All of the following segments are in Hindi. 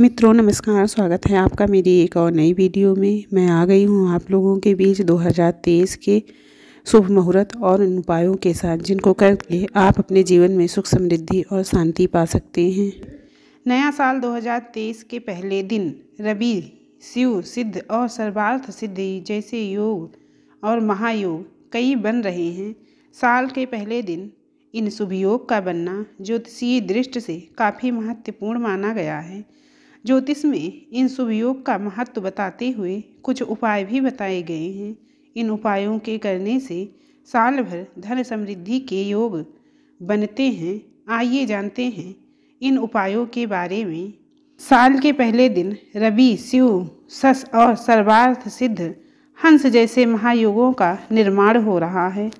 मित्रों नमस्कार स्वागत है आपका मेरी एक और नई वीडियो में मैं आ गई हूँ आप लोगों के बीच 2023 के शुभ मुहूर्त और उन उपायों के साथ जिनको करके आप अपने जीवन में सुख समृद्धि और शांति पा सकते हैं नया साल 2023 के पहले दिन रवि शिव सिद्ध और सर्वार्थ सिद्धि जैसे योग और महायोग कई बन रहे हैं साल के पहले दिन इन शुभ योग का बनना ज्योतिषीय दृष्टि से काफ़ी महत्वपूर्ण माना गया है ज्योतिष में इन शुभ योग का महत्व बताते हुए कुछ उपाय भी बताए गए हैं इन उपायों के करने से साल भर धन समृद्धि के योग बनते हैं आइए जानते हैं इन उपायों के बारे में साल के पहले दिन रवि शिव सस और सर्वार्थ सिद्ध हंस जैसे महायोगों का निर्माण हो रहा है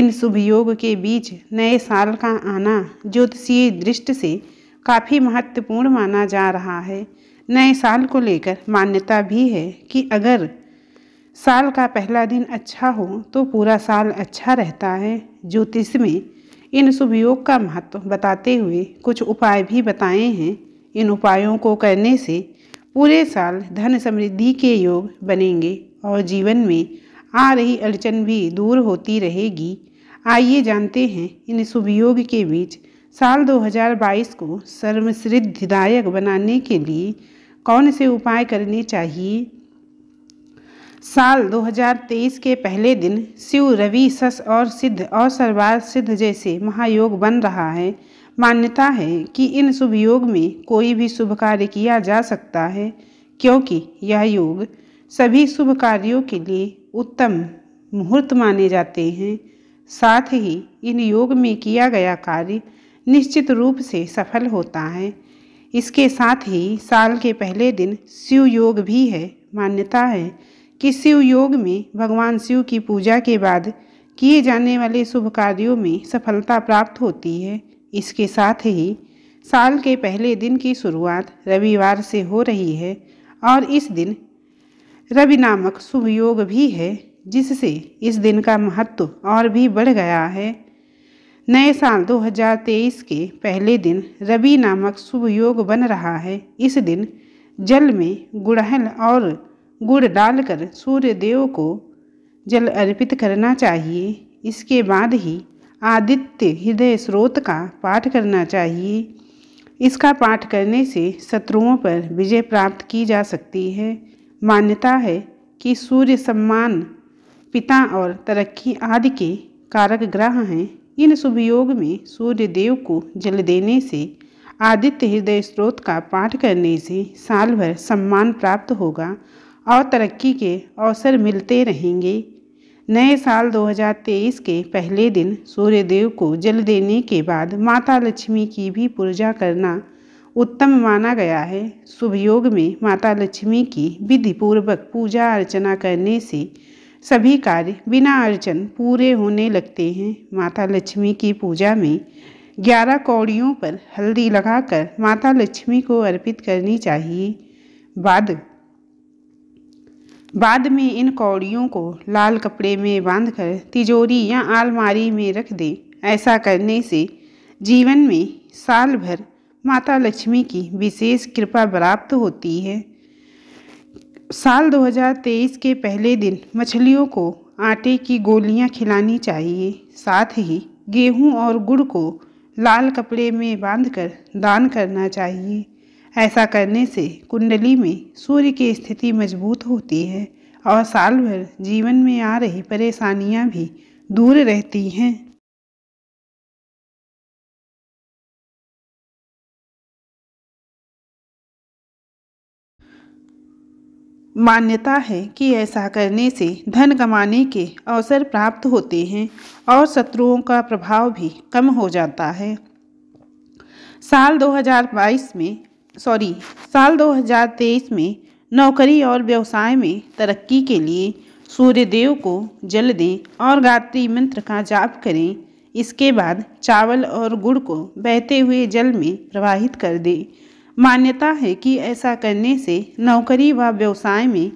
इन शुभ योग के बीच नए साल का आना ज्योतिषीय दृष्टि से काफ़ी महत्वपूर्ण माना जा रहा है नए साल को लेकर मान्यता भी है कि अगर साल का पहला दिन अच्छा हो तो पूरा साल अच्छा रहता है ज्योतिष में इन शुभ योग का महत्व बताते हुए कुछ उपाय भी बताए हैं इन उपायों को करने से पूरे साल धन समृद्धि के योग बनेंगे और जीवन में आ रही अड़चन भी दूर होती रहेगी आइए जानते हैं इन शुभ योग के बीच साल 2022 को सर्वसिद्धिदायक बनाने के लिए कौन से उपाय करने चाहिए साल 2023 के पहले दिन शिव रवि सस और सिद्ध और सर्वार सिद्ध जैसे महायोग बन रहा है मान्यता है कि इन शुभ योग में कोई भी शुभ कार्य किया जा सकता है क्योंकि यह योग सभी शुभ कार्यों के लिए उत्तम मुहूर्त माने जाते हैं साथ ही इन योग में किया गया कार्य निश्चित रूप से सफल होता है इसके साथ ही साल के पहले दिन शिव योग भी है मान्यता है कि शिव योग में भगवान शिव की पूजा के बाद किए जाने वाले शुभ कार्यों में सफलता प्राप्त होती है इसके साथ ही साल के पहले दिन की शुरुआत रविवार से हो रही है और इस दिन रवि नामक शुभ योग भी है जिससे इस दिन का महत्व और भी बढ़ गया है नए साल 2023 के पहले दिन रवि नामक शुभ योग बन रहा है इस दिन जल में गुड़हल और गुड़ डालकर सूर्य देव को जल अर्पित करना चाहिए इसके बाद ही आदित्य हृदय स्रोत का पाठ करना चाहिए इसका पाठ करने से शत्रुओं पर विजय प्राप्त की जा सकती है मान्यता है कि सूर्य सम्मान पिता और तरक्की आदि के कारक ग्रह हैं इन शुभयोग में सूर्य देव को जल देने से आदित्य हृदय स्रोत का पाठ करने से साल भर सम्मान प्राप्त होगा और तरक्की के अवसर मिलते रहेंगे नए साल 2023 के पहले दिन सूर्यदेव को जल देने के बाद माता लक्ष्मी की भी पूजा करना उत्तम माना गया है शुभ योग में माता लक्ष्मी की विधिपूर्वक पूजा अर्चना करने से सभी कार्य बिना अर्चन पूरे होने लगते हैं माता लक्ष्मी की पूजा में ग्यारह कौड़ियों पर हल्दी लगाकर माता लक्ष्मी को अर्पित करनी चाहिए बाद बाद में इन कौड़ियों को लाल कपड़े में बांधकर तिजोरी या आलमारी में रख दें ऐसा करने से जीवन में साल भर माता लक्ष्मी की विशेष कृपा प्राप्त होती है साल 2023 के पहले दिन मछलियों को आटे की गोलियां खिलानी चाहिए साथ ही गेहूं और गुड़ को लाल कपड़े में बांधकर दान करना चाहिए ऐसा करने से कुंडली में सूर्य की स्थिति मजबूत होती है और साल भर जीवन में आ रही परेशानियां भी दूर रहती हैं मान्यता है कि ऐसा करने से धन कमाने के अवसर प्राप्त होते हैं और शत्रुओं का प्रभाव भी कम हो जाता है साल 2022 में सॉरी साल 2023 में नौकरी और व्यवसाय में तरक्की के लिए सूर्यदेव को जल दें और गायत्री मंत्र का जाप करें इसके बाद चावल और गुड़ को बहते हुए जल में प्रवाहित कर दें मान्यता है कि ऐसा करने से नौकरी व व्यवसाय में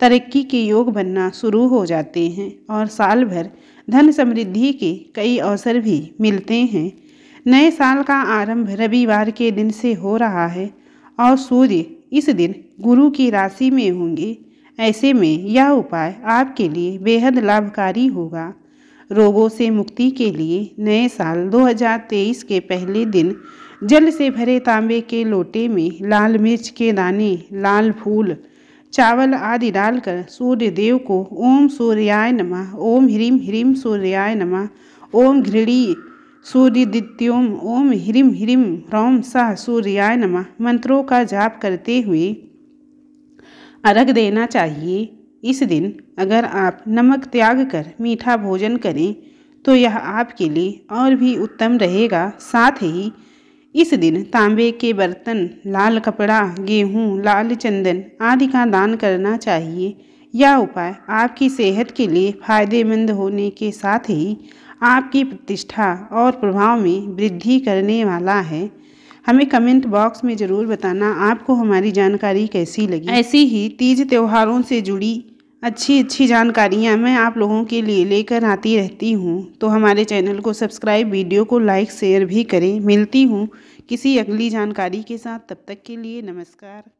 तरक्की के योग बनना शुरू हो जाते हैं और साल भर धन समृद्धि के कई अवसर भी मिलते हैं नए साल का आरंभ रविवार के दिन से हो रहा है और सूर्य इस दिन गुरु की राशि में होंगे ऐसे में यह उपाय आपके लिए बेहद लाभकारी होगा रोगों से मुक्ति के लिए नए साल 2023 के पहले दिन जल से भरे तांबे के लोटे में लाल मिर्च के दाने लाल फूल चावल आदि डालकर सूर्य देव को ओम सूर्याय नमः ओम ह्रीम ह्रीम सूर्याय नमः ओम घृणी सूर्यदित्योम ओम ह्रीम ह्रीम रौम सह सूर्याय नमः मंत्रों का जाप करते हुए अर्घ देना चाहिए इस दिन अगर आप नमक त्याग कर मीठा भोजन करें तो यह आपके लिए और भी उत्तम रहेगा साथ ही इस दिन तांबे के बर्तन लाल कपड़ा गेहूं, लाल चंदन आदि का दान करना चाहिए यह उपाय आपकी सेहत के लिए फायदेमंद होने के साथ ही आपकी प्रतिष्ठा और प्रभाव में वृद्धि करने वाला है हमें कमेंट बॉक्स में ज़रूर बताना आपको हमारी जानकारी कैसी लगी ऐसी ही तीज त्योहारों से जुड़ी अच्छी अच्छी जानकारियाँ मैं आप लोगों के लिए लेकर आती रहती हूँ तो हमारे चैनल को सब्सक्राइब वीडियो को लाइक शेयर भी करें मिलती हूँ किसी अगली जानकारी के साथ तब तक के लिए नमस्कार